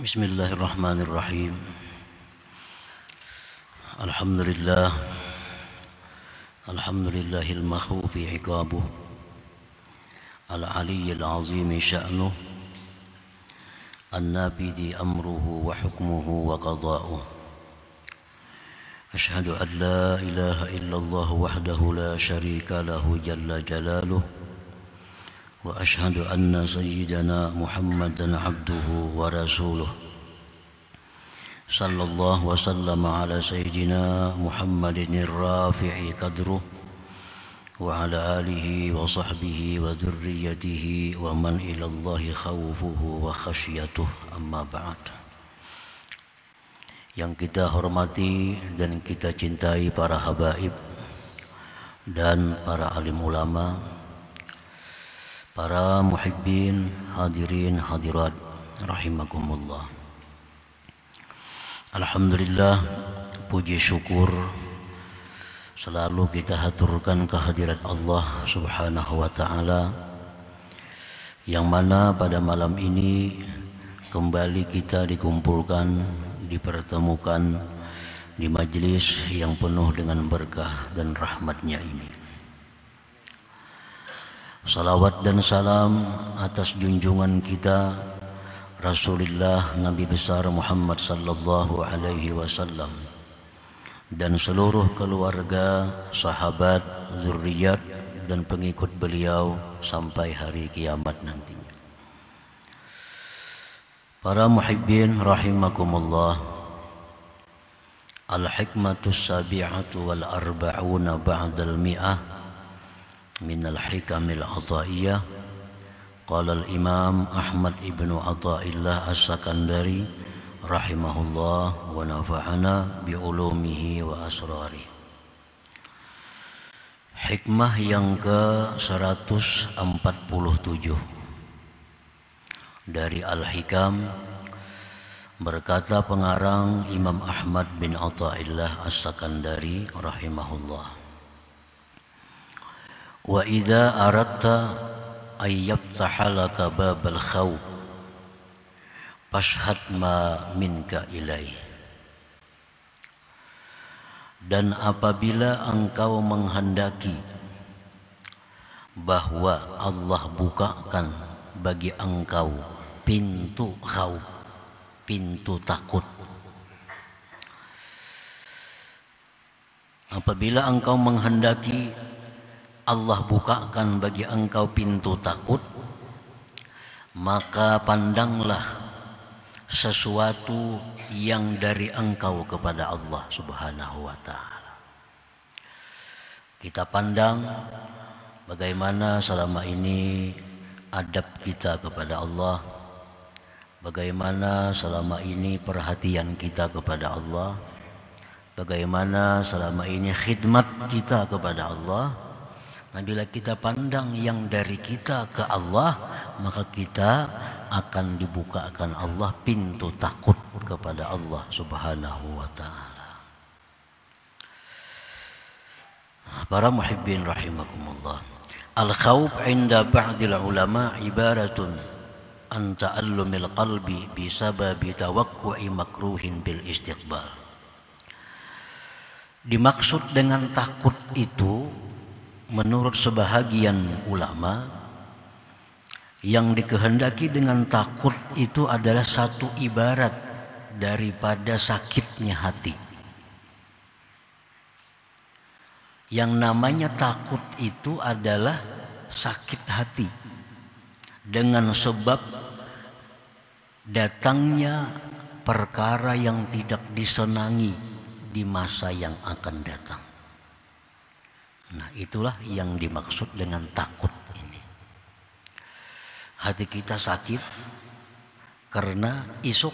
بسم الله الرحمن الرحيم الحمد لله الحمد لله المخوف عقابه العلي العظيم شأنه النابد أمره وحكمه وقضاؤه أشهد أن لا إله إلا الله وحده لا شريك له جل جلاله واشهد ان سيدنا محمدا عبده ورسوله صلى الله وسلم على سيدنا محمد الرافع قدره وعلى اله وصحبه وذريته ومن الى الله خوفه وخشيته اما بعد yang kita hormati dan kita cintai para habaib dan para alim ulama' Para muhibbin, hadirin, hadirat, rahimakumullah. Alhamdulillah, puji syukur selalu kita haturkan kehadirat Allah Subhanahu wa taala yang mana pada malam ini kembali kita dikumpulkan, dipertemukan di majelis yang penuh dengan berkah dan rahmatnya ini. Salawat dan salam atas junjungan kita Rasulullah Nabi besar Muhammad sallallahu alaihi wasallam dan seluruh keluarga, sahabat, zuriat dan pengikut beliau sampai hari kiamat nantinya. Para muhibbin rahimakumullah. Al-hikmatus sabi'atu wal arba'una ba'dal mi'ah من الحكم العطائية قال الإمام أحمد بن عطاء الله السكندري رحمه الله ونفعنا بعلومه وأسراره Hikmah yang ke-147 dari Al-Hikam berkata pengarang Imam Ahmad bin Atta'illah As-Sakandari rahimahullah wa idza aratta يفتح لك babal الخوف، fashhad ma minka إليه. dan apabila engkau menghendaki bahwa Allah bukakan bagi engkau pintu kau pintu takut apabila engkau menghendaki Allah bukakan bagi engkau pintu takut, maka pandanglah sesuatu yang dari engkau kepada Allah Subhanahu wa taala. Kita pandang bagaimana selama ini adab kita kepada Allah, bagaimana selama ini perhatian kita kepada Allah, bagaimana selama ini khidmat kita kepada Allah Bila kita pandang yang dari kita ke Allah, maka kita akan dibukakan Allah pintu takut kepada Allah Subhanahu wa taala. Para muhibbin rahimakumullah. Al-khawf 'inda ba'dil ulama ibaratun an ta'allumil qalbi sababi tawakku'i makruhin bil istiqbal. Dimaksud dengan takut itu menurut sebahagian ulama yang dikehendaki dengan takut itu adalah satu ibarat daripada sakitnya hati. Yang namanya takut itu adalah sakit hati dengan sebab datangnya perkara yang tidak disenangi di masa yang akan datang. Nah itulah yang dimaksud dengan takut ini. Hati kita sakit karena esok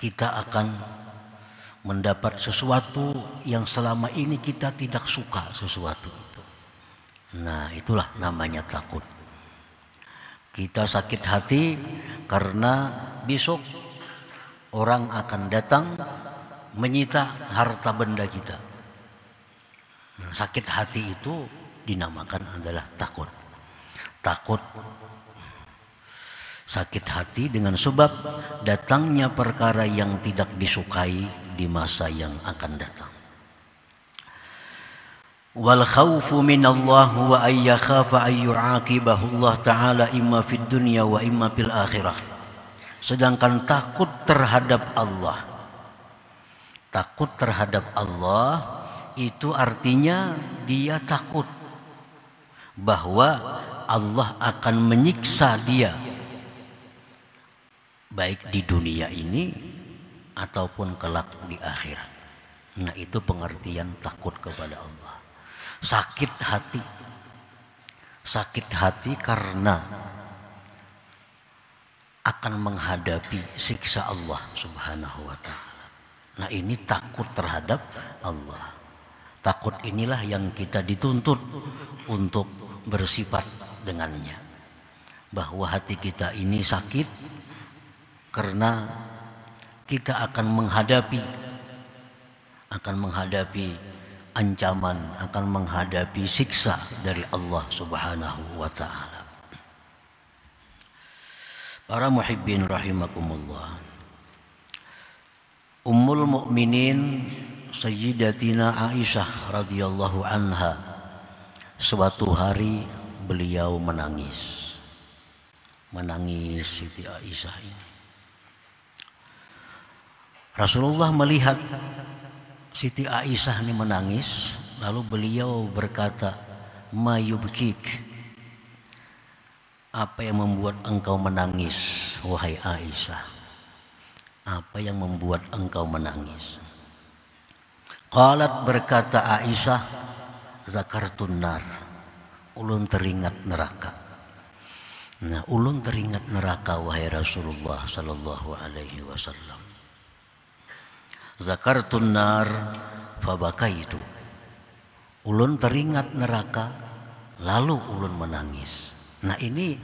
kita akan mendapat sesuatu yang selama ini kita tidak suka sesuatu itu. Nah itulah namanya takut. Kita sakit hati karena besok orang akan datang menyita harta benda kita sakit hati itu dinamakan adalah takut. Takut sakit hati dengan sebab datangnya perkara yang tidak disukai di masa yang akan datang. Wal khawfu min Allah wa ayya khafa ayyu aqibahu Allah taala imma fid dunya wa imma fil akhirah. Sedangkan takut terhadap Allah takut terhadap Allah itu artinya dia takut bahwa Allah akan menyiksa dia baik di dunia ini ataupun kelak di akhirat. Nah, itu pengertian takut kepada Allah. Sakit hati. Sakit hati karena akan menghadapi siksa Allah Subhanahu wa taala. Nah, ini takut terhadap Allah. Takut inilah yang kita dituntut untuk bersifat dengannya. Bahwa hati kita ini sakit karena kita akan menghadapi akan menghadapi ancaman, akan menghadapi siksa dari Allah Subhanahu wa taala. Para muhibbin rahimakumullah. Ummul mukminin Sayyidatina Aisyah radhiyallahu anha suatu hari beliau menangis menangis Siti Aisyah ini Rasulullah melihat Siti Aisyah ini menangis lalu beliau berkata mayubkik apa yang membuat engkau menangis wahai Aisyah apa yang membuat engkau menangis Qalat berkata Aisyah, zakartun nar. Ulun teringat neraka. Nah, ulun teringat neraka wahai Rasulullah sallallahu alaihi wasallam. Zakartun nar fabakaitu. Ulun teringat neraka lalu ulun menangis. Nah, ini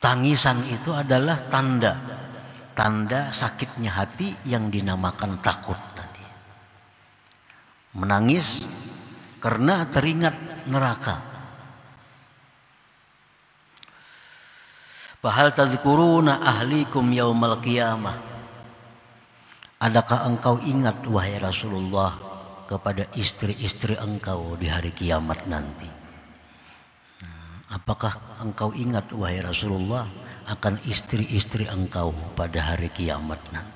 tangisan itu adalah tanda tanda sakitnya hati yang dinamakan takut menangis karena teringat neraka. Bahal tazkuruna ahlikum yaumal qiyamah. Adakah engkau ingat wahai Rasulullah kepada istri-istri engkau di hari kiamat nanti? Apakah engkau ingat wahai Rasulullah akan istri-istri engkau pada hari kiamat nanti?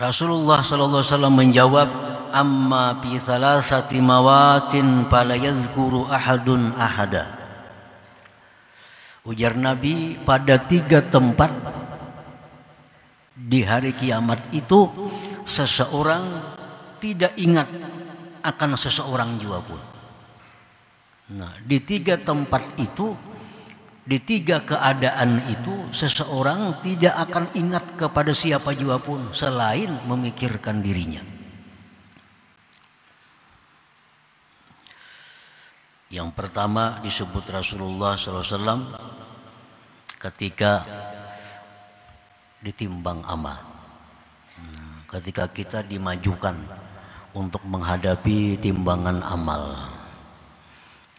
Rasulullah sallallahu alaihi wasallam menjawab, "Amma bi thalathati mawatin fala yazkuru ahadun ahada." Ujar Nabi pada tiga tempat di hari kiamat itu seseorang tidak ingat akan seseorang jiwa pun. Nah, di tiga tempat itu di tiga keadaan itu seseorang tidak akan ingat kepada siapa jua pun selain memikirkan dirinya. Yang pertama disebut Rasulullah SAW ketika ditimbang amal. Nah, ketika kita dimajukan untuk menghadapi timbangan amal.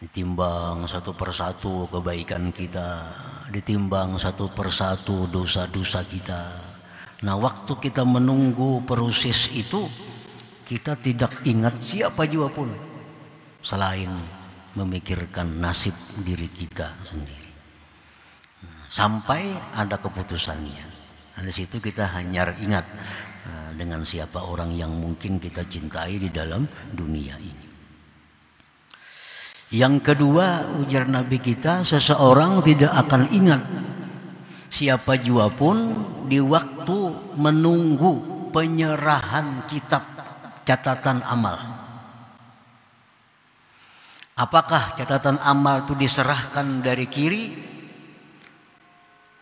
Ditimbang satu persatu kebaikan kita, ditimbang satu persatu dosa-dosa kita. Nah, waktu kita menunggu perusis itu, kita tidak ingat siapa jiwa pun selain memikirkan nasib diri kita sendiri. Sampai ada keputusannya. Nah, dari situ kita hanya ingat eh, dengan siapa orang yang mungkin kita cintai di dalam dunia ini. Yang kedua, ujar Nabi kita, seseorang tidak akan ingat siapa jua pun di waktu menunggu penyerahan kitab catatan amal. Apakah catatan amal itu diserahkan dari kiri,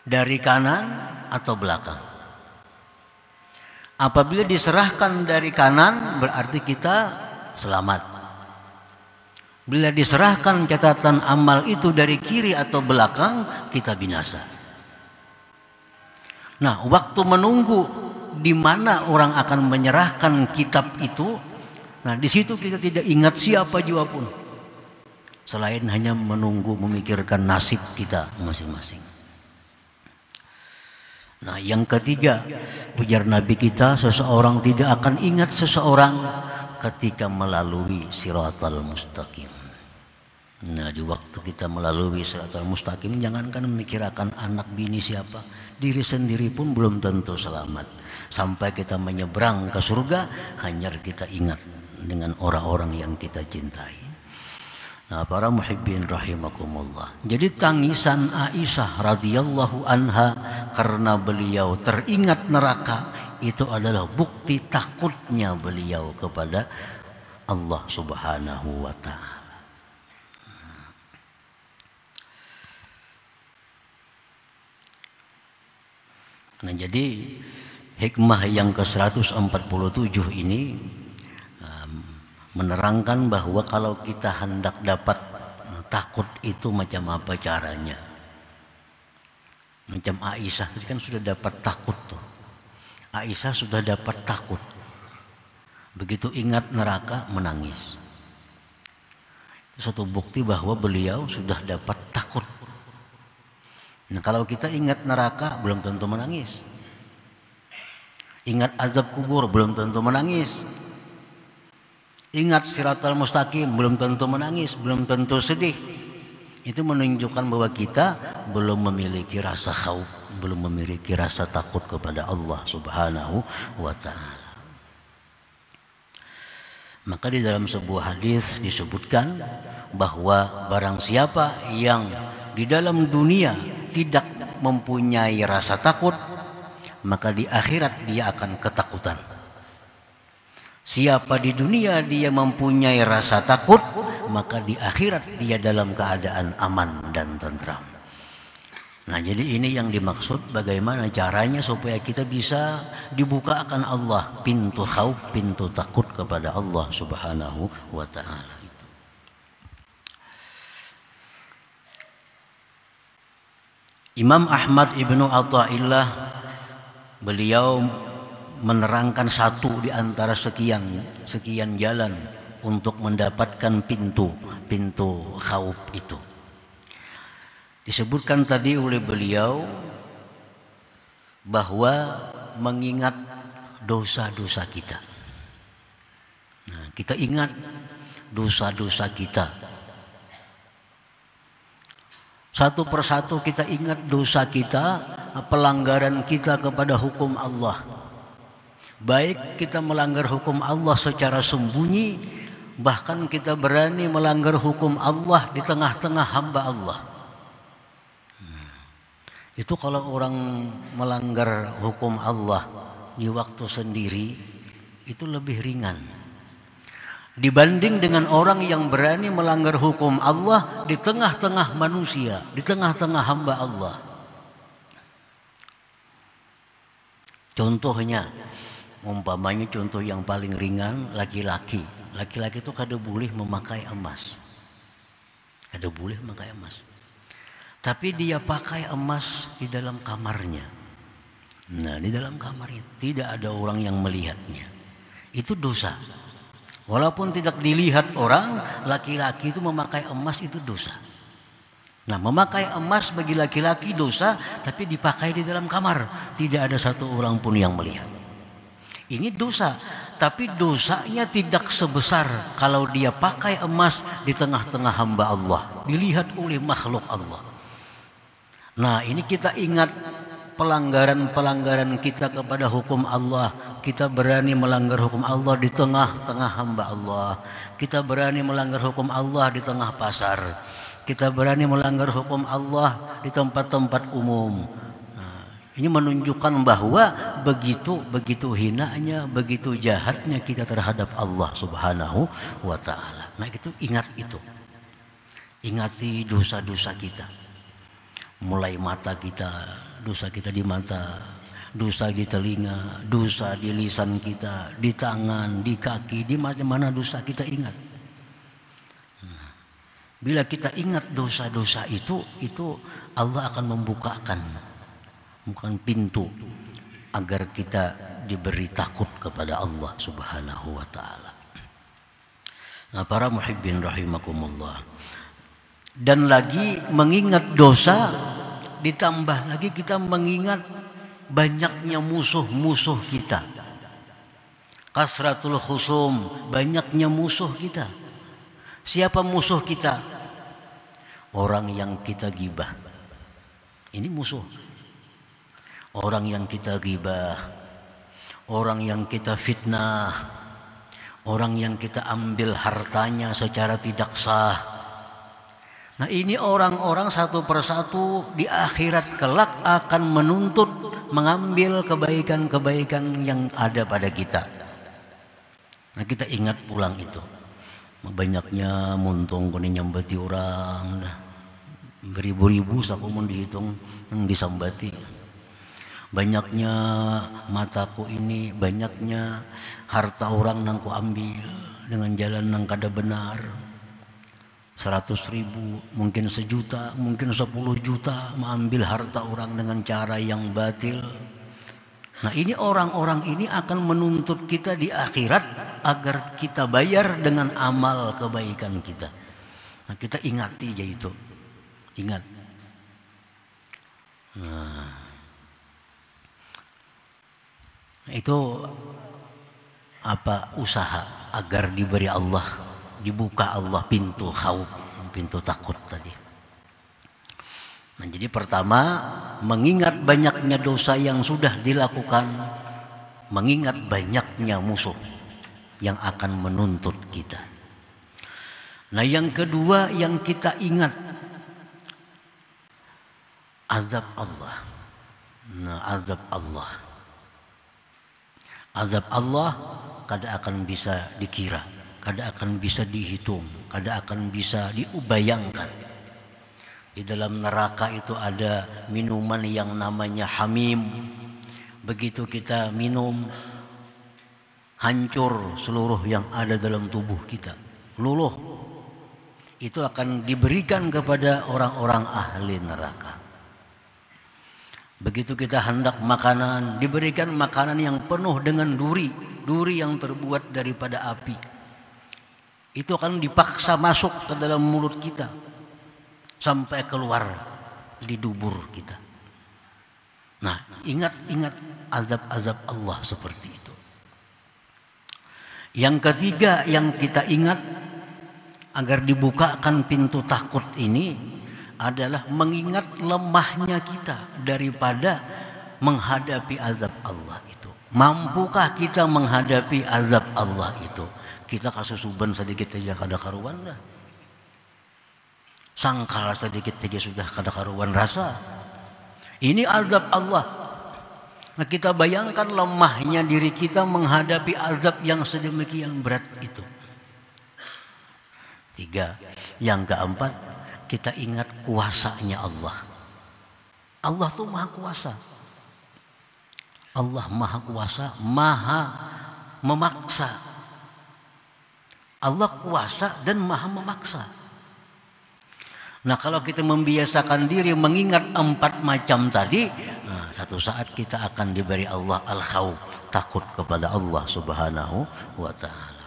dari kanan, atau belakang? Apabila diserahkan dari kanan berarti kita selamat. Bila diserahkan catatan amal itu dari kiri atau belakang, kita binasa. Nah, waktu menunggu di mana orang akan menyerahkan kitab itu, nah di situ kita tidak ingat siapa jua pun. Selain hanya menunggu memikirkan nasib kita masing-masing. Nah, yang ketiga, ujar Nabi kita, seseorang tidak akan ingat seseorang ketika melalui siratal mustaqim. Nah di waktu kita melalui siratal mustaqim jangankan memikirkan anak bini siapa. Diri sendiri pun belum tentu selamat. Sampai kita menyeberang ke surga hanya kita ingat dengan orang-orang yang kita cintai. Nah, para muhibbin rahimakumullah. Jadi tangisan Aisyah radhiyallahu anha karena beliau teringat neraka itu adalah bukti takutnya beliau kepada Allah Subhanahu wa taala. Nah, jadi hikmah yang ke-147 ini menerangkan bahwa kalau kita hendak dapat eh, takut itu macam apa caranya. Macam Aisyah tadi kan sudah dapat takut tuh. Aisyah sudah dapat takut. Begitu ingat neraka menangis. Itu Suatu bukti bahwa beliau sudah dapat takut. Nah, kalau kita ingat neraka belum tentu menangis. Ingat azab kubur belum tentu menangis. Ingat siratal mustaqim belum tentu menangis, belum tentu sedih itu menunjukkan bahwa kita belum memiliki rasa khauf, belum memiliki rasa takut kepada Allah Subhanahu wa taala. Maka di dalam sebuah hadis disebutkan bahwa barang siapa yang di dalam dunia tidak mempunyai rasa takut, maka di akhirat dia akan ketakutan. Siapa di dunia dia mempunyai rasa takut, maka di akhirat dia dalam keadaan aman dan tentram. Nah, jadi ini yang dimaksud bagaimana caranya supaya kita bisa dibukakan Allah pintu khauf, pintu takut kepada Allah Subhanahu wa taala. Imam Ahmad ibnu Atta'illah beliau menerangkan satu di antara sekian sekian jalan untuk mendapatkan pintu pintu khauf itu disebutkan tadi oleh beliau bahwa mengingat dosa-dosa kita nah, kita ingat dosa-dosa kita satu persatu kita ingat dosa kita pelanggaran kita kepada hukum Allah baik kita melanggar hukum Allah secara sembunyi Bahkan kita berani melanggar hukum Allah di tengah-tengah hamba Allah. Itu kalau orang melanggar hukum Allah di waktu sendiri itu lebih ringan. Dibanding dengan orang yang berani melanggar hukum Allah di tengah-tengah manusia, di tengah-tengah hamba Allah. Contohnya, umpamanya contoh yang paling ringan laki-laki laki-laki itu kada boleh memakai emas. Kada boleh memakai emas. Tapi dia pakai emas di dalam kamarnya. Nah, di dalam kamarnya tidak ada orang yang melihatnya. Itu dosa. Walaupun tidak dilihat orang, laki-laki itu memakai emas itu dosa. Nah, memakai emas bagi laki-laki dosa, tapi dipakai di dalam kamar, tidak ada satu orang pun yang melihat. Ini dosa tapi dosanya tidak sebesar kalau dia pakai emas di tengah-tengah hamba Allah dilihat oleh makhluk Allah nah ini kita ingat pelanggaran-pelanggaran kita kepada hukum Allah kita berani melanggar hukum Allah di tengah-tengah hamba Allah kita berani melanggar hukum Allah di tengah pasar kita berani melanggar hukum Allah di tempat-tempat umum ini menunjukkan bahwa begitu begitu hinanya, begitu jahatnya kita terhadap Allah Subhanahu wa taala. Nah, itu ingat itu. Ingati dosa-dosa kita. Mulai mata kita, dosa kita di mata, dosa di telinga, dosa di lisan kita, di tangan, di kaki, di mana-mana dosa kita ingat. Nah, bila kita ingat dosa-dosa itu, itu Allah akan membukakan bukan pintu agar kita diberi takut kepada Allah Subhanahu wa taala. Nah, para muhibbin rahimakumullah. Dan lagi mengingat dosa ditambah lagi kita mengingat banyaknya musuh-musuh kita. Kasratul khusum, banyaknya musuh kita. Siapa musuh kita? Orang yang kita gibah. Ini musuh orang yang kita gibah, orang yang kita fitnah, orang yang kita ambil hartanya secara tidak sah. Nah, ini orang-orang satu persatu di akhirat kelak akan menuntut mengambil kebaikan-kebaikan yang ada pada kita. Nah, kita ingat pulang itu. Banyaknya muntung kuning nyambati orang. Beribu-ribu sakumun dihitung yang hmm, disambati banyaknya mataku ini banyaknya harta orang nang ku ambil dengan jalan nang kada benar seratus ribu mungkin sejuta mungkin sepuluh juta mengambil harta orang dengan cara yang batil Nah ini orang-orang ini akan menuntut kita di akhirat agar kita bayar dengan amal kebaikan kita. Nah kita ingati aja itu. Ingat. Nah. Itu apa usaha agar diberi Allah, dibuka Allah pintu khauf, pintu takut tadi. Nah, jadi pertama mengingat banyaknya dosa yang sudah dilakukan, mengingat banyaknya musuh yang akan menuntut kita. Nah, yang kedua yang kita ingat azab Allah. Nah, azab Allah azab Allah kada akan bisa dikira kada akan bisa dihitung kada akan bisa diubayangkan di dalam neraka itu ada minuman yang namanya hamim begitu kita minum hancur seluruh yang ada dalam tubuh kita luluh itu akan diberikan kepada orang-orang ahli neraka Begitu kita hendak makanan, diberikan makanan yang penuh dengan duri, duri yang terbuat daripada api. Itu akan dipaksa masuk ke dalam mulut kita sampai keluar di dubur kita. Nah, ingat-ingat azab-azab Allah seperti itu. Yang ketiga yang kita ingat agar dibukakan pintu takut ini adalah mengingat lemahnya kita daripada menghadapi azab Allah itu. Mampukah kita menghadapi azab Allah itu? Kita kasih suban sedikit saja kada karuan lah. Sangkal sedikit saja sudah kada karuan rasa. Ini azab Allah Nah, kita bayangkan lemahnya diri kita menghadapi azab yang sedemikian berat itu. Tiga, yang keempat, kita ingat kuasanya Allah. Allah itu maha kuasa. Allah maha kuasa, maha memaksa. Allah kuasa dan maha memaksa. Nah kalau kita membiasakan diri mengingat empat macam tadi, nah, satu saat kita akan diberi Allah al-khawf, takut kepada Allah subhanahu wa ta'ala.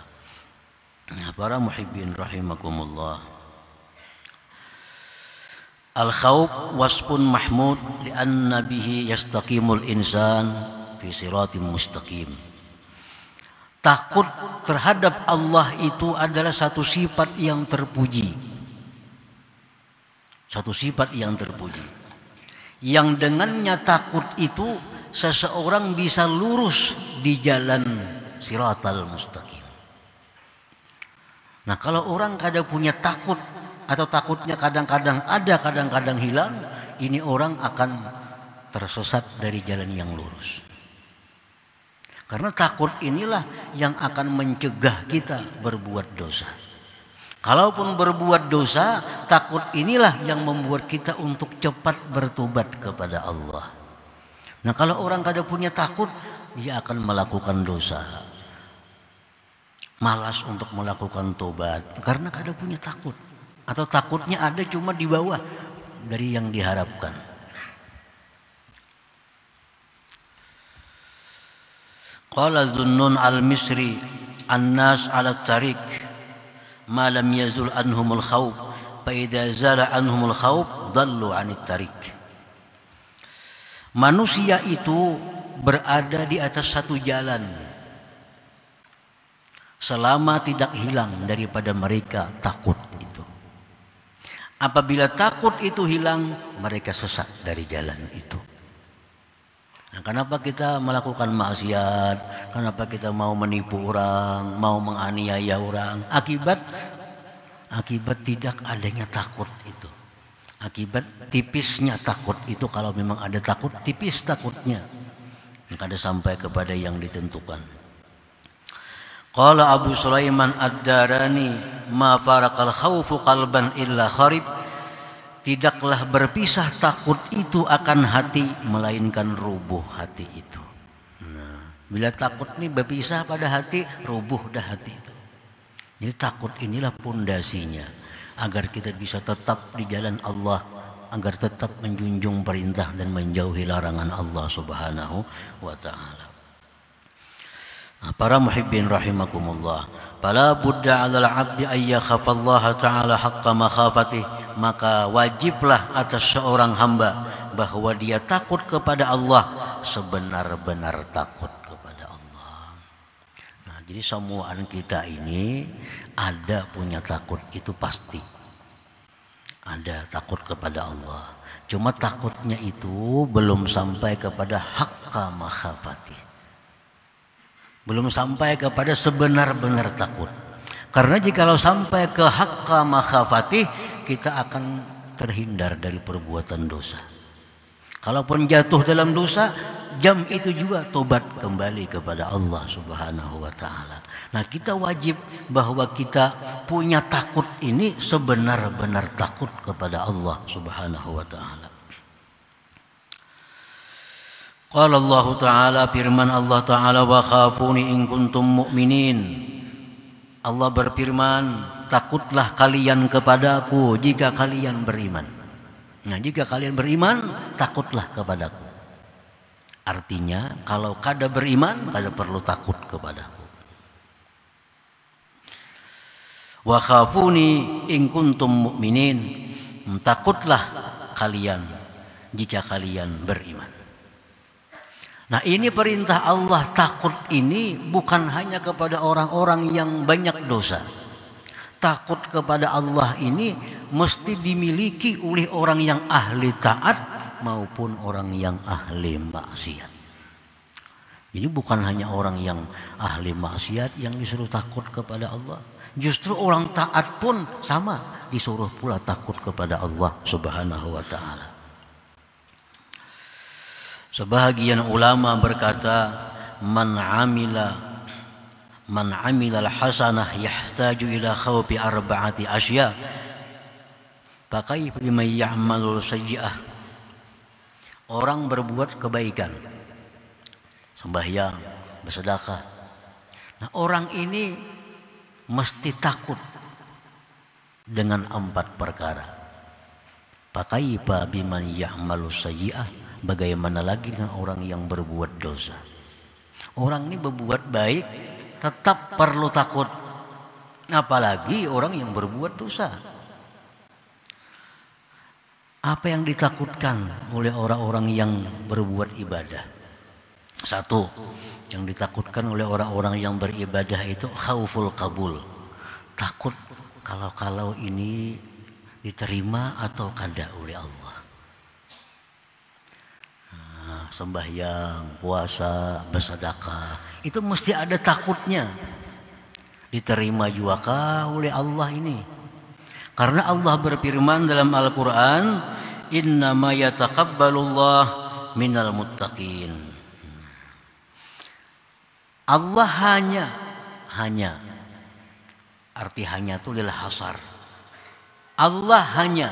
Nah, para muhibbin rahimakumullah al khawf waspun mahmud anna bihi yastaqimul insan fi siratim mustaqim. Takut terhadap Allah itu adalah satu sifat yang terpuji. Satu sifat yang terpuji. Yang dengannya takut itu seseorang bisa lurus di jalan siratal mustaqim. Nah kalau orang kada punya takut atau takutnya kadang-kadang ada, kadang-kadang hilang, ini orang akan tersesat dari jalan yang lurus. Karena takut inilah yang akan mencegah kita berbuat dosa. Kalaupun berbuat dosa, takut inilah yang membuat kita untuk cepat bertobat kepada Allah. Nah, kalau orang kada punya takut, dia akan melakukan dosa. Malas untuk melakukan tobat karena kada punya takut. Atau takutnya ada cuma di bawah dari yang diharapkan. Qala Zunnun al-Misri an-nas ala tarik ma lam yazul anhumul khawb fa idza zala anhumul khawb dallu anit tarik. Manusia itu berada di atas satu jalan selama tidak hilang daripada mereka takut. Apabila takut itu hilang, mereka sesat dari jalan itu. Nah, kenapa kita melakukan maksiat? Kenapa kita mau menipu orang, mau menganiaya orang? Akibat akibat tidak adanya takut itu. Akibat tipisnya takut itu kalau memang ada takut, tipis takutnya. Maka ada sampai kepada yang ditentukan. Qala Abu Sulaiman Ad-Darani ma farakal khawfu qalban illa kharib tidaklah berpisah takut itu akan hati melainkan rubuh hati itu. Nah, bila takut ini berpisah pada hati, rubuh dah hati itu. Jadi takut inilah pondasinya agar kita bisa tetap di jalan Allah agar tetap menjunjung perintah dan menjauhi larangan Allah Subhanahu wa taala. Para muhibbin rahimakumullah. Fala budda 'alal 'abdi Ayah yakhafallaha ta'ala haqqa makhafati Maka wajiblah atas seorang hamba bahwa dia takut kepada Allah sebenar-benar takut kepada Allah. Nah, jadi semuaan kita ini ada punya takut itu pasti. Ada takut kepada Allah. Cuma takutnya itu belum sampai kepada hakka mahafati belum sampai kepada sebenar-benar takut. Karena jikalau sampai ke hakka makhafati kita akan terhindar dari perbuatan dosa. Kalaupun jatuh dalam dosa, jam itu juga tobat kembali kepada Allah Subhanahu wa taala. Nah, kita wajib bahwa kita punya takut ini sebenar-benar takut kepada Allah Subhanahu wa taala. Qala Allah Ta'ala firman Allah Ta'ala wa khafuni in kuntum mu'minin. Allah berfirman, takutlah kalian kepadaku jika kalian beriman. Nah, jika kalian beriman, takutlah kepadaku. Artinya, kalau kada beriman, kada perlu takut kepadaku. Wa khafuni in kuntum mu'minin. Hmm, takutlah kalian jika kalian beriman. Nah ini perintah Allah takut ini bukan hanya kepada orang-orang yang banyak dosa. Takut kepada Allah ini mesti dimiliki oleh orang yang ahli taat maupun orang yang ahli maksiat. Ini bukan hanya orang yang ahli maksiat yang disuruh takut kepada Allah. Justru orang taat pun sama disuruh pula takut kepada Allah Subhanahu wa taala. Sebahagian ulama berkata, "Man amila man amila al-hasanah yahtaju ila khawfi arba'ati asya." pakai biman ya'malu sayyi'ah? Orang berbuat kebaikan. Sembahyang, bersedekah. Nah, orang ini mesti takut dengan empat perkara. pakai biman ya'malu sayyi'ah? Bagaimana lagi dengan orang yang berbuat dosa? Orang ini berbuat baik tetap perlu takut. Apalagi orang yang berbuat dosa. Apa yang ditakutkan oleh orang-orang yang berbuat ibadah? Satu, yang ditakutkan oleh orang-orang yang beribadah itu khauful kabul. Takut kalau-kalau ini diterima atau kada oleh Allah sembahyang, puasa, bersedekah. Itu mesti ada takutnya. Diterima juga kah oleh Allah ini? Karena Allah berfirman dalam Al-Qur'an, "Innama yataqabbalullah minal muttaqin." Allah hanya hanya arti hanya itu lil hasar. Allah hanya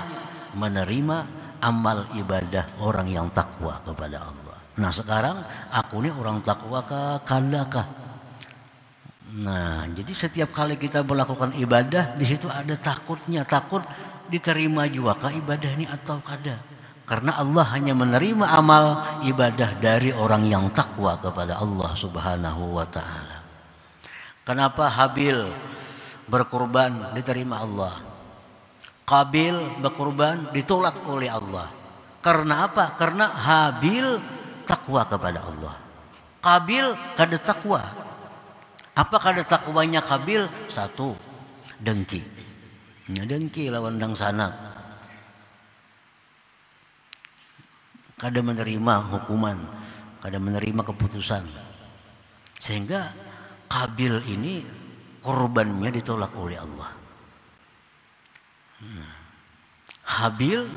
menerima amal ibadah orang yang takwa kepada Allah. Nah sekarang aku ini orang takwa kah kandakah? Nah jadi setiap kali kita melakukan ibadah di situ ada takutnya takut diterima juga kah ibadah ini atau kada? Karena Allah hanya menerima amal ibadah dari orang yang takwa kepada Allah Subhanahu wa taala. Kenapa Habil berkorban diterima Allah? Kabil berkorban ditolak oleh Allah. Karena apa? Karena Habil takwa kepada Allah. Kabil kada takwa. Apa kada takwanya kabil? Satu, dengki. Ya, dengki lawan dang sana. Kada menerima hukuman, kada menerima keputusan. Sehingga kabil ini korbannya ditolak oleh Allah. Hmm. Habil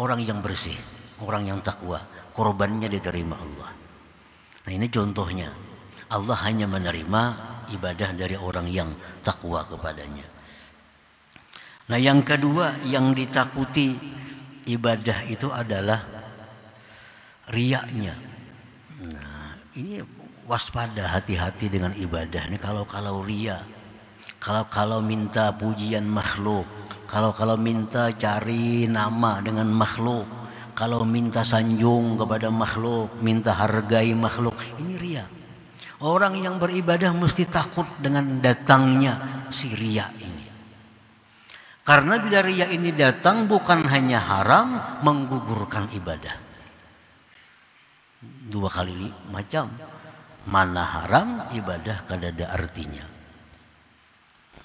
orang yang bersih, orang yang takwa korbannya diterima Allah. Nah ini contohnya. Allah hanya menerima ibadah dari orang yang takwa kepadanya. Nah yang kedua yang ditakuti ibadah itu adalah riaknya. Nah ini waspada hati-hati dengan ibadah. Ini kalau-kalau ria Kalau-kalau minta pujian makhluk. Kalau-kalau minta cari nama dengan makhluk kalau minta sanjung kepada makhluk, minta hargai makhluk, ini ria. Orang yang beribadah mesti takut dengan datangnya si ria ini. Karena bila ria ini datang bukan hanya haram, menggugurkan ibadah. Dua kali ini macam. Mana haram, ibadah kada ada artinya.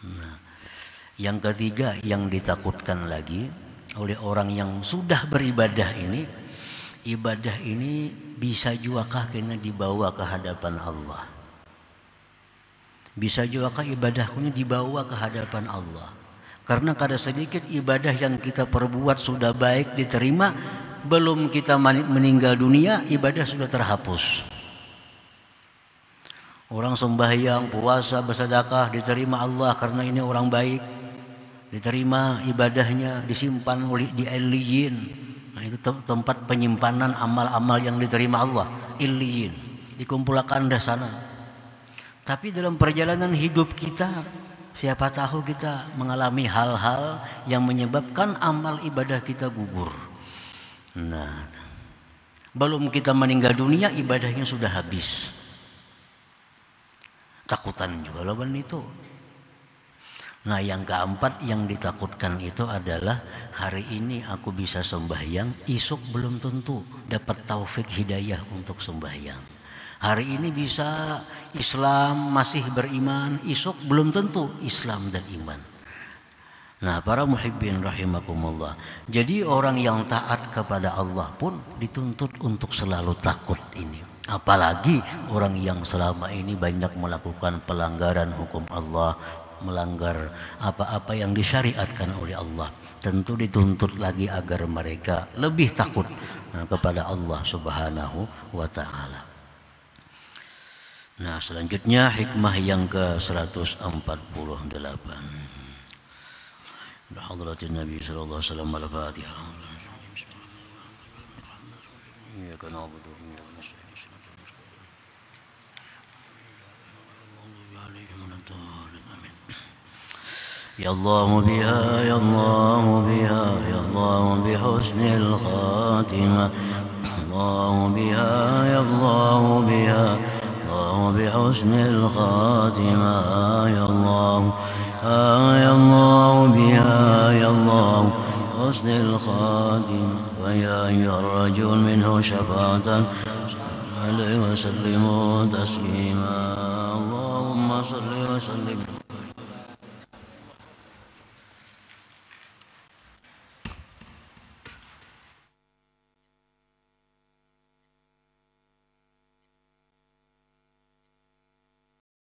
Nah, yang ketiga yang ditakutkan lagi oleh orang yang sudah beribadah ini ibadah ini bisa juga kena dibawa ke hadapan Allah bisa ibadahku ini dibawa ke hadapan Allah karena kada sedikit ibadah yang kita perbuat sudah baik diterima belum kita meninggal dunia ibadah sudah terhapus orang sembahyang puasa bersedekah diterima Allah karena ini orang baik diterima ibadahnya disimpan oleh di alien nah itu tempat penyimpanan amal-amal yang diterima Allah alien dikumpulkan di sana tapi dalam perjalanan hidup kita siapa tahu kita mengalami hal-hal yang menyebabkan amal ibadah kita gugur nah belum kita meninggal dunia ibadahnya sudah habis takutan juga lawan itu Nah yang keempat yang ditakutkan itu adalah hari ini aku bisa sembahyang, isuk belum tentu dapat taufik hidayah untuk sembahyang. Hari ini bisa Islam masih beriman, isuk belum tentu Islam dan iman. Nah para muhibbin rahimakumullah. Jadi orang yang taat kepada Allah pun dituntut untuk selalu takut ini. Apalagi orang yang selama ini banyak melakukan pelanggaran hukum Allah, melanggar apa-apa yang disyariatkan oleh Allah tentu dituntut lagi agar mereka lebih takut kepada Allah Subhanahu wa taala. Nah, selanjutnya hikmah yang ke-148. Hadratin Nabi sallallahu alaihi wasallam al-Fatihah. Ya kana abudu Allahumma wa يا الله بها يا الله بها يا الله بحسن الخاتمة الله بها يا الله بها الله بحسن الخاتمة يا الله آه، يا الله بها يا الله حسن الخاتمة ويا أيها الرجل منه شفاعة عليه وسلم تسليما اللهم صل وسلم